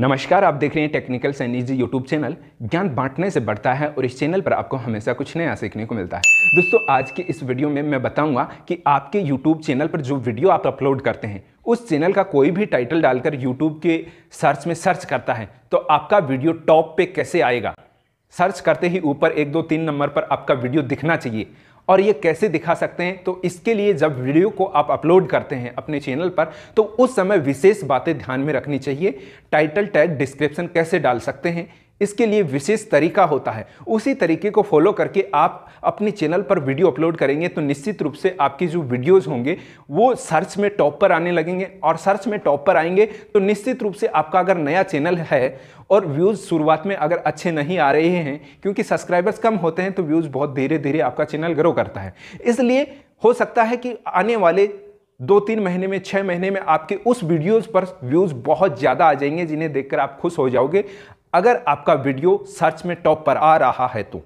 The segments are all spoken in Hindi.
नमस्कार आप देख रहे हैं technical Saini ji YouTube channel ज्ञान बांटने से बढ़ता है और इस चैनल पर आपको हमेशा कुछ नया सीखने को मिलता है दोस्तों आज के इस वीडियो में मैं बताऊंगा कि आपके यूट्यूब चैनल पर जो वीडियो आप अपलोड करते हैं उस चैनल का कोई भी टाइटल डालकर यूट्यूब के सर्च में सर्च करता है तो आपका वीडियो टॉप पे कैसे आएगा सर्च करते ही ऊपर एक दो तीन नंबर पर आपका वीडियो दिखना चाहिए और ये कैसे दिखा सकते हैं तो इसके लिए जब वीडियो को आप अपलोड करते हैं अपने चैनल पर तो उस समय विशेष बातें ध्यान में रखनी चाहिए टाइटल टैग डिस्क्रिप्शन कैसे डाल सकते हैं इसके लिए विशेष तरीका होता है उसी तरीके को फॉलो करके आप अपने चैनल पर वीडियो अपलोड करेंगे तो निश्चित रूप से आपकी जो वीडियोज़ होंगे वो सर्च में टॉप पर आने लगेंगे और सर्च में टॉप पर आएंगे तो निश्चित रूप से आपका अगर नया चैनल है और व्यूज़ शुरुआत में अगर अच्छे नहीं आ रहे हैं क्योंकि सब्सक्राइबर्स कम होते हैं तो व्यूज़ बहुत धीरे धीरे आपका चैनल ग्रो करता है इसलिए हो सकता है कि आने वाले दो तीन महीने में छः महीने में आपके उस वीडियोस पर व्यूज़ बहुत ज़्यादा आ जाएंगे जिन्हें देखकर आप खुश हो जाओगे अगर आपका वीडियो सर्च में टॉप पर आ रहा है तो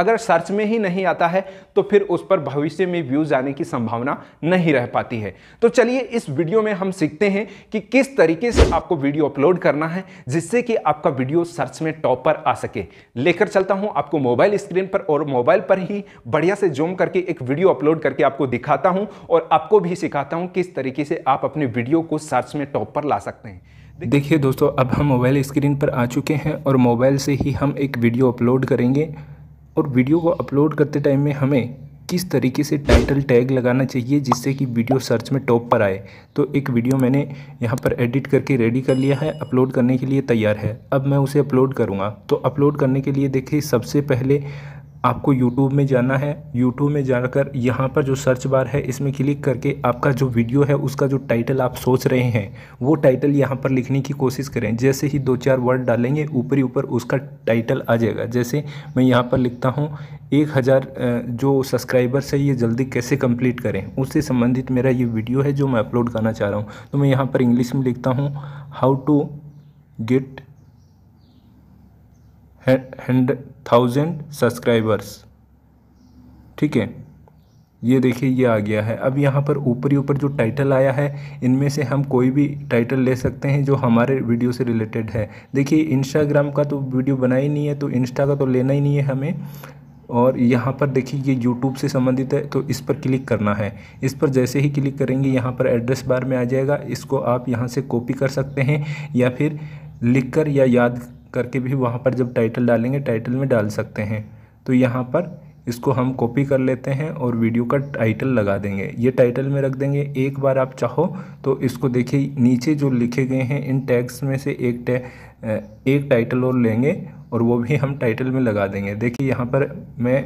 अगर सर्च में ही नहीं आता है तो फिर उस पर भविष्य में व्यूज आने की संभावना नहीं रह पाती है तो चलिए इस वीडियो में हम सीखते हैं कि किस तरीके से आपको वीडियो अपलोड करना है जिससे कि आपका वीडियो सर्च में टॉप पर आ सके लेकर चलता हूं आपको मोबाइल स्क्रीन पर और मोबाइल पर ही बढ़िया से जूम करके एक वीडियो अपलोड करके आपको दिखाता हूं और आपको भी सिखाता हूं किस तरीके से आप अपने वीडियो को सर्च में टॉप पर ला सकते हैं देखिए दोस्तों अब हम मोबाइल स्क्रीन पर आ चुके हैं और मोबाइल से ही हम एक वीडियो अपलोड करेंगे और वीडियो को अपलोड करते टाइम में हमें किस तरीके से टाइटल टैग लगाना चाहिए जिससे कि वीडियो सर्च में टॉप पर आए तो एक वीडियो मैंने यहाँ पर एडिट करके रेडी कर लिया है अपलोड करने के लिए तैयार है अब मैं उसे अपलोड करूँगा तो अपलोड करने के लिए देखिए सबसे पहले आपको यूट्यूब में जाना है यूट्यूब में जाकर यहाँ पर जो सर्च बार है इसमें क्लिक करके आपका जो वीडियो है उसका जो टाइटल आप सोच रहे हैं वो टाइटल यहाँ पर लिखने की कोशिश करें जैसे ही दो चार वर्ड डालेंगे ऊपरी ऊपर उसका टाइटल आ जाएगा जैसे मैं यहाँ पर लिखता हूँ एक हज़ार जो सब्सक्राइबर्स है ये जल्दी कैसे कंप्लीट करें उससे संबंधित मेरा ये वीडियो है जो मैं अपलोड करना चाह रहा हूँ तो मैं यहाँ पर इंग्लिश में लिखता हूँ how to get hundred thousand subscribers ठीक है ये देखिए ये आ गया है अब यहाँ पर ऊपरी ऊपर जो टाइटल आया है इनमें से हम कोई भी टाइटल ले सकते हैं जो हमारे वीडियो से रिलेटेड है देखिए इंस्टाग्राम का तो वीडियो बना ही नहीं है तो इंस्टा का तो लेना ही नहीं है हमें और यहाँ पर देखिए ये यूट्यूब से संबंधित है तो इस पर क्लिक करना है इस पर जैसे ही क्लिक करेंगे यहाँ पर एड्रेस बार में आ जाएगा इसको आप यहाँ से कॉपी कर सकते हैं या फिर लिख कर या याद करके भी वहाँ पर जब टाइटल डालेंगे टाइटल में डाल सकते हैं तो यहाँ पर इसको हम कॉपी कर लेते हैं और वीडियो का टाइटल लगा देंगे ये टाइटल में रख देंगे एक बार आप चाहो तो इसको देखिए नीचे जो लिखे गए हैं इन टैग्स में से एक टै एक टाइटल और लेंगे और वो भी हम टाइटल में लगा देंगे देखिए यहाँ पर मैं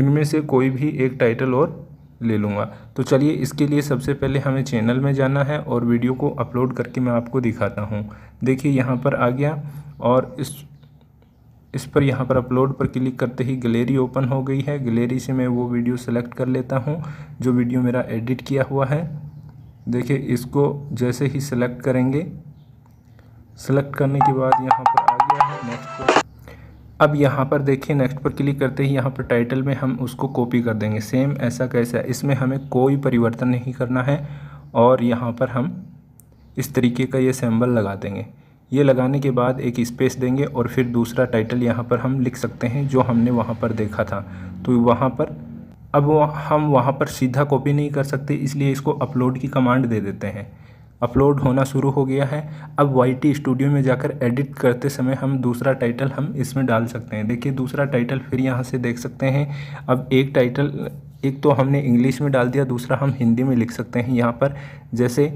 इनमें से कोई भी एक टाइटल और ले लूँगा तो चलिए इसके लिए सबसे पहले हमें चैनल में जाना है और वीडियो को अपलोड करके मैं आपको दिखाता हूँ देखिए यहाँ पर आ गया और इस इस पर यहाँ पर अपलोड पर क्लिक करते ही गलेरी ओपन हो गई है गलेरी से मैं वो वीडियो सेलेक्ट कर लेता हूँ जो वीडियो मेरा एडिट किया हुआ है देखिए इसको जैसे ही सेलेक्ट करेंगे सेलेक्ट करने के बाद यहाँ पर आ गया है नेक्स्ट अब यहाँ पर देखिए नेक्स्ट पर क्लिक करते ही यहाँ पर टाइटल में हम उसको कॉपी कर देंगे सेम ऐसा कैसा है इसमें हमें कोई परिवर्तन नहीं करना है और यहाँ पर हम इस तरीके का ये सैम्बल लगा देंगे ये लगाने के बाद एक स्पेस देंगे और फिर दूसरा टाइटल यहाँ पर हम लिख सकते हैं जो हमने वहाँ पर देखा था तो वहाँ पर अब हम वहाँ पर सीधा कॉपी नहीं कर सकते इसलिए इसको अपलोड की कमांड दे देते हैं अपलोड होना शुरू हो गया है अब वाई टी स्टूडियो में जाकर एडिट करते समय हम दूसरा टाइटल हम इसमें डाल सकते हैं देखिए दूसरा टाइटल फिर यहाँ से देख सकते हैं अब एक टाइटल एक तो हमने इंग्लिश में डाल दिया दूसरा हम हिंदी में लिख सकते हैं यहाँ पर जैसे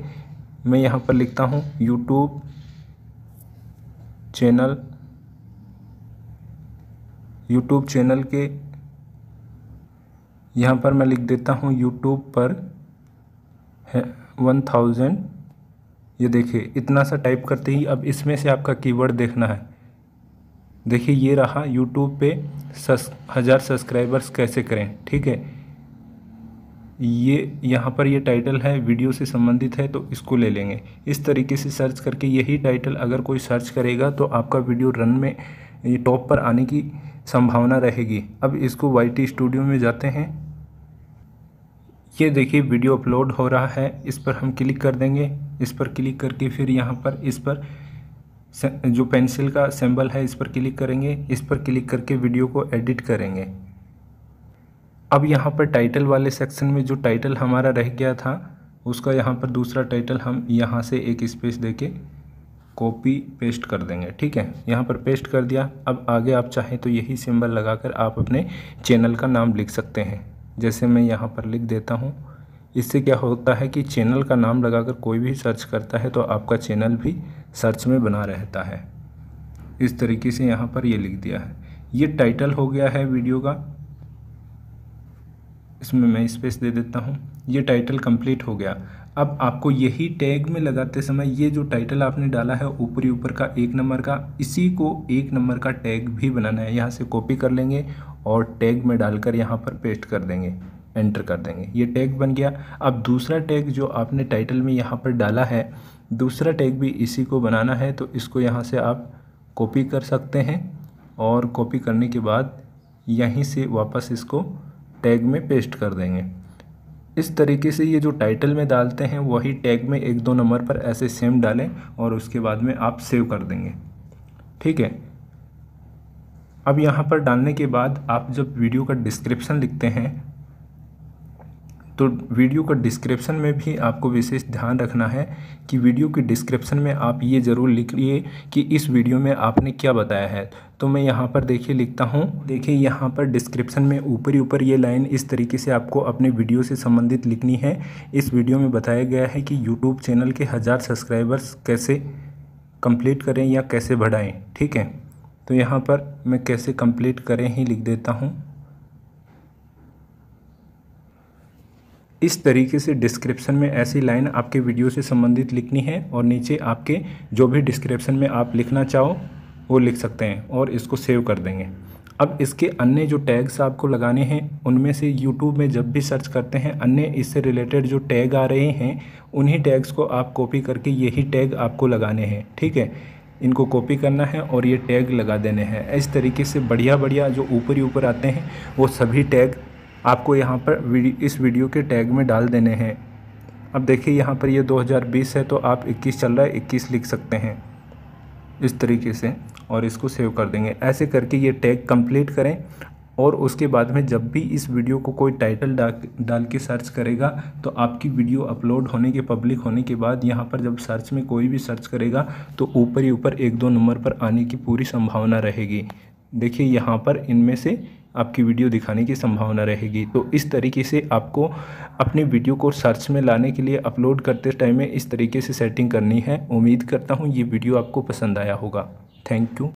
मैं यहाँ पर लिखता हूँ यूट्यूब चैनल यूट्यूब चैनल के यहाँ पर मैं लिख देता हूँ यूट्यूब पर वन थाउजेंड ये देखिए इतना सा टाइप करते ही अब इसमें से आपका कीवर्ड देखना है देखिए ये रहा यूट्यूब पे सस हज़ार सब्सक्राइबर्स कैसे करें ठीक है ये यहाँ पर ये टाइटल है वीडियो से संबंधित है तो इसको ले लेंगे इस तरीके से सर्च करके यही टाइटल अगर कोई सर्च करेगा तो आपका वीडियो रन में ये टॉप पर आने की संभावना रहेगी अब इसको वाई टी स्टूडियो में जाते हैं ये देखिए वीडियो अपलोड हो रहा है इस पर हम क्लिक कर देंगे इस पर क्लिक करके फिर यहाँ पर इस पर जो पेंसिल का सिंबल है इस पर क्लिक करेंगे इस पर क्लिक करके वीडियो को एडिट करेंगे अब यहाँ पर टाइटल वाले सेक्शन में जो टाइटल हमारा रह गया था उसका यहाँ पर दूसरा टाइटल हम यहाँ से एक स्पेस देके कॉपी पेस्ट कर देंगे ठीक है यहाँ पर पेस्ट कर दिया अब आगे आप चाहें तो यही सिंबल लगाकर आप अपने चैनल का नाम लिख सकते हैं जैसे मैं यहाँ पर लिख देता हूँ इससे क्या होता है कि चैनल का नाम लगाकर कोई भी सर्च करता है तो आपका चैनल भी सर्च में बना रहता है इस तरीके से यहाँ पर ये यह लिख दिया है ये टाइटल हो गया है वीडियो का इसमें मैं स्पेस दे देता हूँ ये टाइटल कंप्लीट हो गया अब आपको यही टैग में लगाते समय ये जो टाइटल आपने डाला है ऊपरी ऊपर का एक नंबर का इसी को एक नंबर का टैग भी बनाना है यहाँ से कॉपी कर लेंगे और टैग में डालकर यहाँ पर पेस्ट कर देंगे एंटर कर देंगे ये टैग बन गया अब दूसरा टैग जो आपने टाइटल में यहाँ पर डाला है दूसरा टैग भी इसी को बनाना है तो इसको यहाँ से आप कॉपी कर सकते हैं और कॉपी करने के बाद यहीं से वापस इसको टैग में पेस्ट कर देंगे इस तरीके से ये जो टाइटल में डालते हैं वही टैग में एक दो नंबर पर ऐसे सेम डालें और उसके बाद में आप सेव कर देंगे ठीक है अब यहाँ पर डालने के बाद आप जब वीडियो का डिस्क्रिप्शन लिखते हैं तो वीडियो का डिस्क्रिप्शन में भी आपको विशेष ध्यान रखना है कि वीडियो के डिस्क्रिप्शन में आप ये ज़रूर लिखिए कि इस वीडियो में आपने क्या बताया है तो मैं यहाँ पर देखिए लिखता हूँ देखिए यहाँ पर डिस्क्रिप्शन में ऊपर ही ऊपर ये लाइन इस तरीके से आपको अपने वीडियो से संबंधित लिखनी है इस वीडियो में बताया गया है कि यूट्यूब चैनल के हज़ार सब्सक्राइबर्स कैसे कंप्लीट करें या कैसे बढ़ाएँ ठीक है तो यहाँ पर मैं कैसे कंप्लीट करें ही लिख देता हूँ इस तरीके से डिस्क्रिप्शन में ऐसी लाइन आपके वीडियो से संबंधित लिखनी है और नीचे आपके जो भी डिस्क्रिप्शन में आप लिखना चाहो वो लिख सकते हैं और इसको सेव कर देंगे अब इसके अन्य जो टैग्स आपको लगाने हैं उनमें से यूट्यूब में जब भी सर्च करते हैं अन्य इससे रिलेटेड जो टैग आ रहे हैं उन्हीं टैग्स को आप कॉपी करके यही टैग आपको लगाने हैं ठीक है इनको कॉपी करना है और ये टैग लगा देने हैं इस तरीके से बढ़िया बढ़िया जो ऊपर ही ऊपर आते हैं वो सभी टैग आपको यहाँ पर इस वीडियो के टैग में डाल देने हैं अब देखिए यहाँ पर ये 2020 है तो आप 21 चल रहा है 21 लिख सकते हैं इस तरीके से और इसको सेव कर देंगे ऐसे करके ये टैग कंप्लीट करें और उसके बाद में जब भी इस वीडियो को कोई टाइटल डाल डाल के सर्च करेगा तो आपकी वीडियो अपलोड होने के पब्लिक होने के बाद यहाँ पर जब सर्च में कोई भी सर्च करेगा तो ऊपर ही ऊपर एक दो नंबर पर आने की पूरी संभावना रहेगी देखिए यहाँ पर इनमें से आपकी वीडियो दिखाने की संभावना रहेगी तो इस तरीके से आपको अपनी वीडियो को सर्च में लाने के लिए अपलोड करते टाइम में इस तरीके से सेटिंग करनी है उम्मीद करता हूँ ये वीडियो आपको पसंद आया होगा थैंक यू